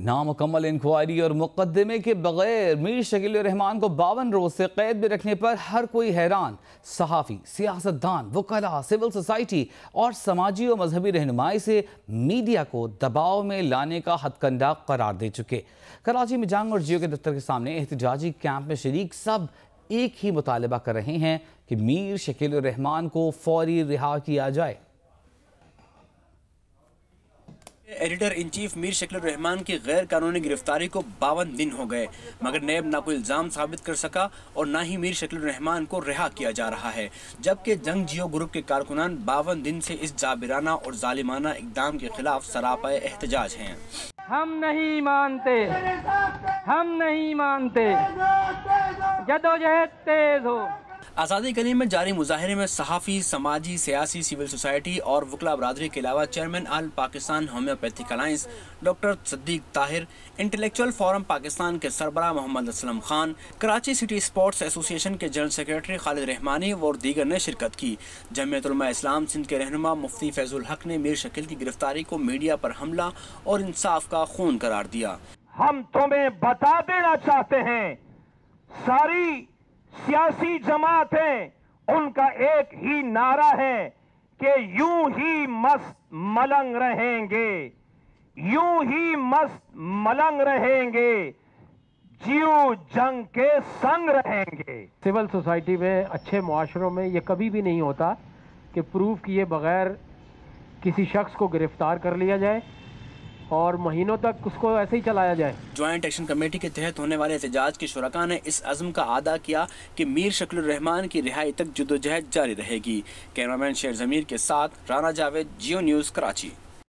नामुकम्मल inquiry और मुकदमे के बगैर मीर शकील रहमान को बावन रोज से कैद में रखने पर हर कोई हैरान सहाफ़ी सियासतदान वकला सिविल सोसाइटी और समाजी और मजहबी रहनुमाई से मीडिया को दबाव में लाने का हथकंडा करार दे चुके कराची में जंग और जियो के दफ्तर के सामने एहतजाजी कैंप में शरीक सब एक ही मुतालबा कर रहे हैं कि मीर शकील रहमान को फौरी रिहा किया जाए एडिटर इन चीफ मीर शक्ल रहमान की गैर कानूनी गिरफ्तारी को बावन दिन हो गए मगर नैब ना कोई इल्ज़ाम साबित कर सका और ना ही मीर शकील रहमान को रिहा किया जा रहा है जबकि जंग जियो ग्रुप के कारकुनान बावन दिन से इस जाबिराना और जालिमाना इकदाम के खिलाफ सरापा एहतजाज हैं हम नहीं मानते हम नहीं मानते जदोजहद तेज हो आज़ादी गली में जारी मुजाहरे में सहाफ़ी समाजी सियासी सिविल सोसाइटी और वकला बरदरी के अलावा chairman all Pakistan homeopathic alliance doctor Siddique Tahir intellectual forum Pakistan के सरबरा Mohammad Aslam Khan Karachi city sports association के जनरल सेक्रेटरी खालिद रहमानी और दीगर ने शिरकत की जमयतलमा इस्लाम सिंध के रहनुमा मुफ्ती फैजुल हक ने मीर शकील की गिरफ्तारी को मीडिया पर हमला और इंसाफ का खून करार दिया हम तुम्हें बता देना चाहते हैं सारी सियासी जमात हैं उनका एक ही नारा है कि यूं ही मस्त मलंग रहेंगे यूं ही मस्त मलंग रहेंगे जीव जंग के संग रहेंगे सिविल सोसाइटी में अच्छे माशरों में ये कभी भी नहीं होता कि प्रूफ किए बगैर किसी शख्स को गिरफ्तार कर लिया जाए और महीनों तक उसको ऐसे ही चलाया जाए ज्वाइंट एक्शन कमेटी के तहत होने वाले एहतजाज के शुरा ने इस अज़म का अदा किया कि मीर रहमान की रिहाई तक जदोजहद जारी रहेगी कैमरामैन शेर ज़मीर के साथ राना जावेद जियो न्यूज़ कराची